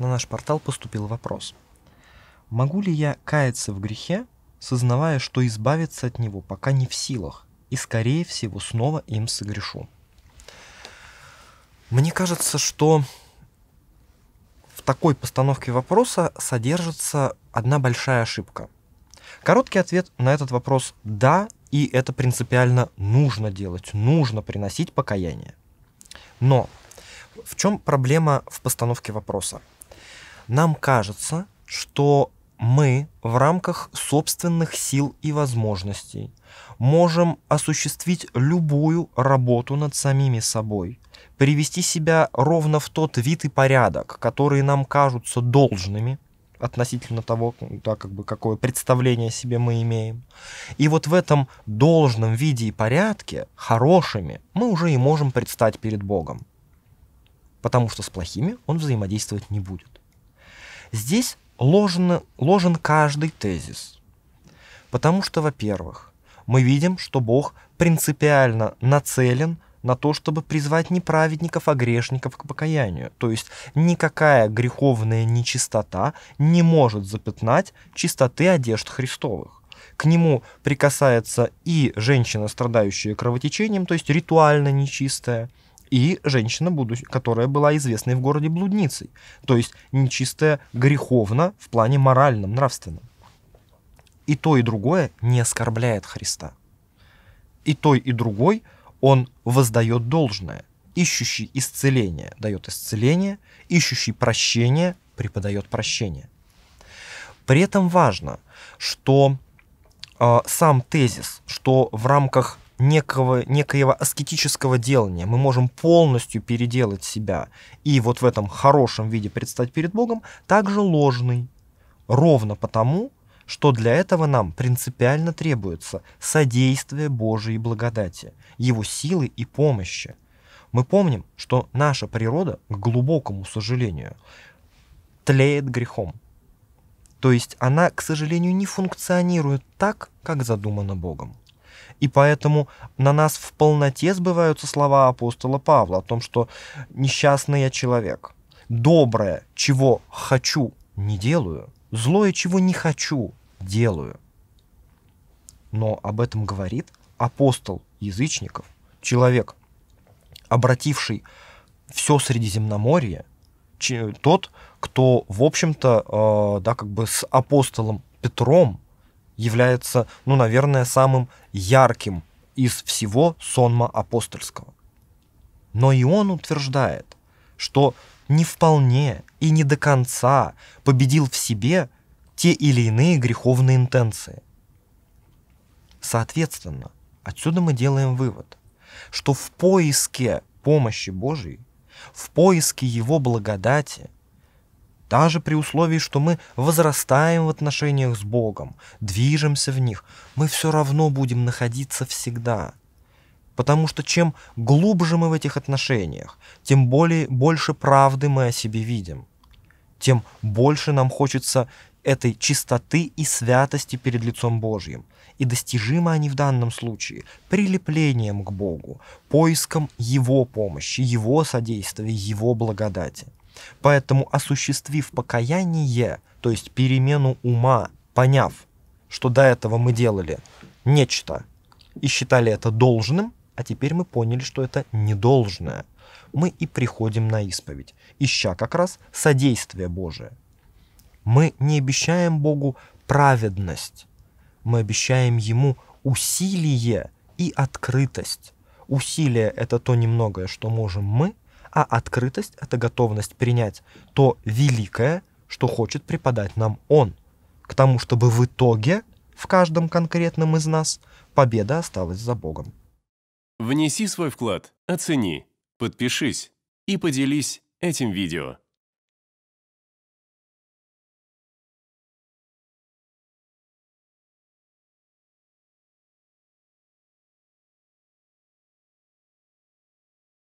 на наш портал поступил вопрос. Могу ли я каяться в грехе, сознавая, что избавиться от него пока не в силах, и скорее всего снова им согрешу? Мне кажется, что в такой постановке вопроса содержится одна большая ошибка. Короткий ответ на этот вопрос – да, и это принципиально нужно делать, нужно приносить покаяние. Но в чем проблема в постановке вопроса? Нам кажется, что мы в рамках собственных сил и возможностей можем осуществить любую работу над самими собой, привести себя ровно в тот вид и порядок, которые нам кажутся должными относительно того, да, как бы какое представление себе мы имеем. И вот в этом должном виде и порядке, хорошими, мы уже и можем предстать перед Богом. Потому что с плохими он взаимодействовать не будет. Здесь ложен, ложен каждый тезис. Потому что, во-первых, мы видим, что Бог принципиально нацелен на то, чтобы призвать не праведников, а грешников к покаянию. То есть никакая греховная нечистота не может запятнать чистоты одежд Христовых. К нему прикасается и женщина, страдающая кровотечением, то есть ритуально нечистая, и женщина, будущ... которая была известной в городе блудницей, то есть нечистая греховно в плане моральном, нравственном. И то, и другое не оскорбляет Христа. И той, и другой он воздает должное. Ищущий исцеление дает исцеление, ищущий прощение преподает прощение. При этом важно, что э, сам тезис, что в рамках некого, некоего аскетического делания. Мы можем полностью переделать себя и вот в этом хорошем виде предстать перед Богом, также ложный. Ровно потому, что для этого нам принципиально требуется содействие Божией благодати, Его силы и помощи. Мы помним, что наша природа, к глубокому сожалению, тлеет грехом. То есть она, к сожалению, не функционирует так, как задумано Богом. И поэтому на нас в полноте сбываются слова апостола Павла о том, что несчастный я человек. Доброе, чего хочу, не делаю. Злое, чего не хочу, делаю. Но об этом говорит апостол язычников, человек, обративший все Средиземноморье, тот, кто, в общем-то, э, да, как бы с апостолом Петром является, ну, наверное, самым ярким из всего сонма апостольского. Но и он утверждает, что не вполне и не до конца победил в себе те или иные греховные интенции. Соответственно, отсюда мы делаем вывод, что в поиске помощи Божией, в поиске Его благодати – даже при условии, что мы возрастаем в отношениях с Богом, движемся в них, мы все равно будем находиться всегда. Потому что чем глубже мы в этих отношениях, тем более, больше правды мы о себе видим, тем больше нам хочется этой чистоты и святости перед лицом Божьим. И достижимы они в данном случае прилеплением к Богу, поиском Его помощи, Его содействия, Его благодати. Поэтому, осуществив покаяние, то есть перемену ума, поняв, что до этого мы делали нечто и считали это должным, а теперь мы поняли, что это недолжное, мы и приходим на исповедь, ища как раз содействие Божие. Мы не обещаем Богу праведность, мы обещаем Ему усилие и открытость. Усилие – это то немногое, что можем мы – а открытость – это готовность принять то великое, что хочет преподать нам он, к тому, чтобы в итоге в каждом конкретном из нас победа осталась за Богом. Внеси свой вклад, оцени, подпишись и поделись этим видео.